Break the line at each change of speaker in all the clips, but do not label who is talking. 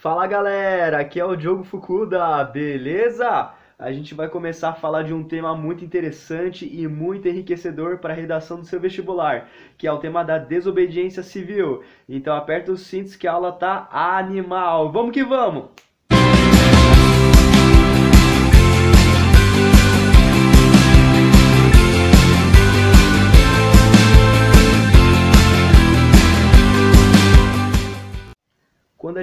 Fala galera, aqui é o Diogo Fukuda, beleza? A gente vai começar a falar de um tema muito interessante e muito enriquecedor para a redação do seu vestibular, que é o tema da desobediência civil. Então aperta os cintos que a aula tá animal. Vamos que vamos!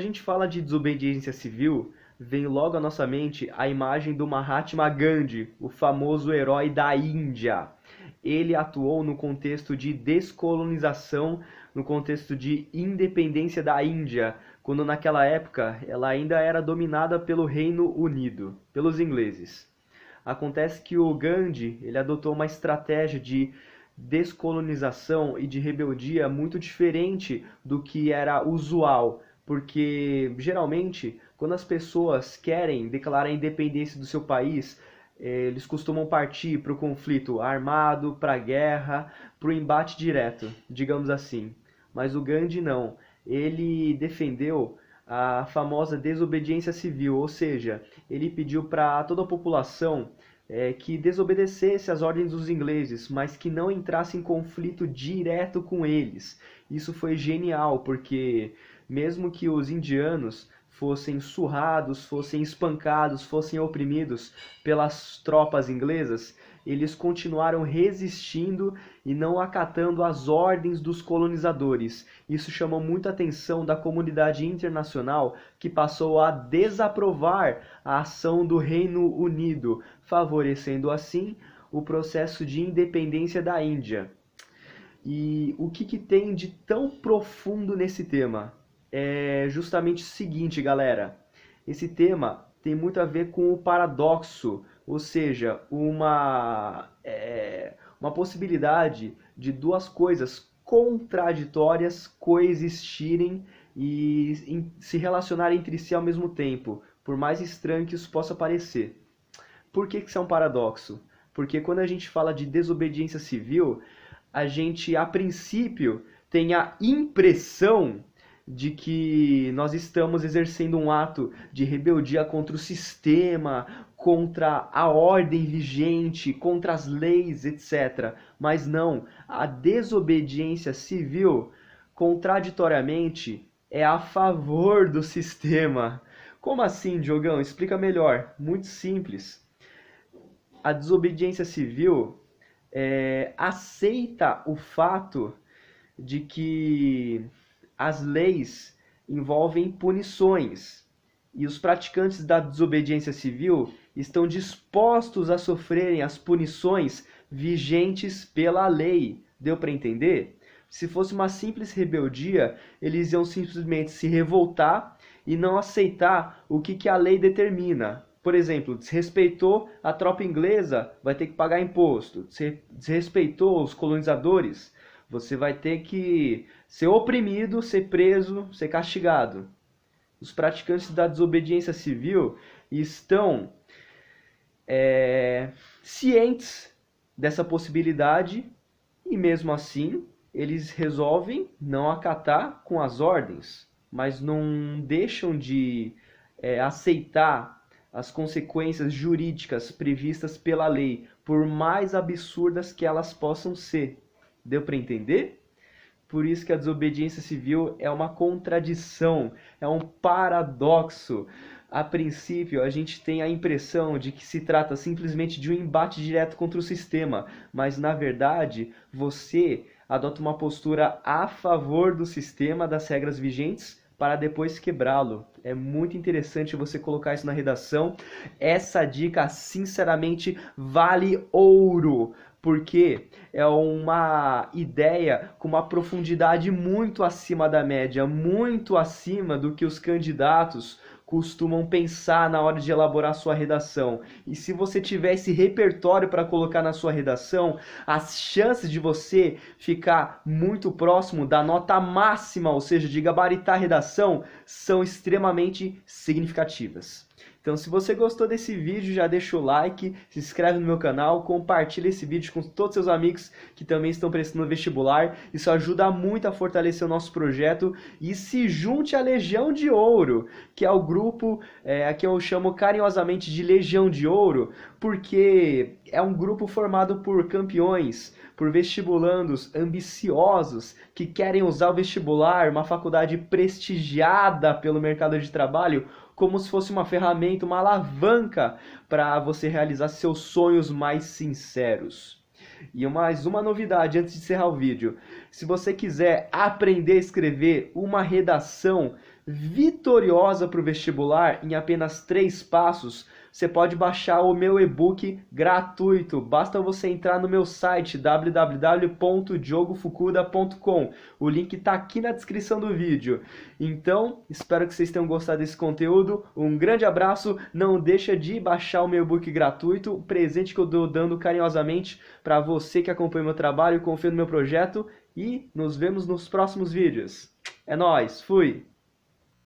gente fala de desobediência civil, vem logo à nossa mente a imagem do Mahatma Gandhi, o famoso herói da Índia. Ele atuou no contexto de descolonização, no contexto de independência da Índia, quando naquela época ela ainda era dominada pelo Reino Unido, pelos ingleses. Acontece que o Gandhi ele adotou uma estratégia de descolonização e de rebeldia muito diferente do que era usual porque geralmente quando as pessoas querem declarar a independência do seu país, eh, eles costumam partir para o conflito armado, para a guerra, para o embate direto, digamos assim. Mas o Gandhi não. Ele defendeu a famosa desobediência civil, ou seja, ele pediu para toda a população é, que desobedecesse às ordens dos ingleses, mas que não entrasse em conflito direto com eles. Isso foi genial, porque mesmo que os indianos fossem surrados, fossem espancados, fossem oprimidos pelas tropas inglesas, eles continuaram resistindo e não acatando as ordens dos colonizadores. Isso chamou muita atenção da comunidade internacional, que passou a desaprovar a ação do Reino Unido, favorecendo assim o processo de independência da Índia. E o que, que tem de tão profundo nesse tema? é justamente o seguinte, galera. Esse tema tem muito a ver com o paradoxo, ou seja, uma, é, uma possibilidade de duas coisas contraditórias coexistirem e em, se relacionarem entre si ao mesmo tempo, por mais estranho que isso possa parecer. Por que, que isso é um paradoxo? Porque quando a gente fala de desobediência civil, a gente, a princípio, tem a impressão de que nós estamos exercendo um ato de rebeldia contra o sistema, contra a ordem vigente, contra as leis, etc. Mas não, a desobediência civil, contraditoriamente, é a favor do sistema. Como assim, Diogão? Explica melhor. Muito simples. A desobediência civil é, aceita o fato de que as leis envolvem punições e os praticantes da desobediência civil estão dispostos a sofrerem as punições vigentes pela lei. Deu para entender? Se fosse uma simples rebeldia, eles iam simplesmente se revoltar e não aceitar o que, que a lei determina. Por exemplo, desrespeitou a tropa inglesa, vai ter que pagar imposto. Desrespeitou os colonizadores, você vai ter que ser oprimido, ser preso, ser castigado. Os praticantes da desobediência civil estão é, cientes dessa possibilidade e, mesmo assim, eles resolvem não acatar com as ordens, mas não deixam de é, aceitar as consequências jurídicas previstas pela lei, por mais absurdas que elas possam ser. Deu para entender? Por isso que a desobediência civil é uma contradição, é um paradoxo. A princípio, a gente tem a impressão de que se trata simplesmente de um embate direto contra o sistema, mas na verdade, você adota uma postura a favor do sistema, das regras vigentes, para depois quebrá-lo. É muito interessante você colocar isso na redação. Essa dica, sinceramente, vale ouro porque é uma ideia com uma profundidade muito acima da média, muito acima do que os candidatos costumam pensar na hora de elaborar sua redação. E se você tiver esse repertório para colocar na sua redação, as chances de você ficar muito próximo da nota máxima, ou seja, de gabaritar a redação, são extremamente significativas. Então, se você gostou desse vídeo, já deixa o like, se inscreve no meu canal, compartilha esse vídeo com todos seus amigos que também estão prestando vestibular. Isso ajuda muito a fortalecer o nosso projeto e se junte à Legião de Ouro, que é o grupo é, que eu chamo carinhosamente de Legião de Ouro, porque é um grupo formado por campeões, por vestibulandos ambiciosos que querem usar o vestibular, uma faculdade prestigiada pelo mercado de trabalho como se fosse uma ferramenta, uma alavanca para você realizar seus sonhos mais sinceros. E mais uma novidade antes de encerrar o vídeo. Se você quiser aprender a escrever uma redação vitoriosa para o vestibular em apenas três passos, você pode baixar o meu e-book gratuito. Basta você entrar no meu site www.diogofukuda.com. O link está aqui na descrição do vídeo. Então, espero que vocês tenham gostado desse conteúdo. Um grande abraço. Não deixa de baixar o meu e-book gratuito, presente que eu dou dando carinhosamente para você que acompanha meu trabalho, confia no meu projeto e nos vemos nos próximos vídeos. É nós, fui.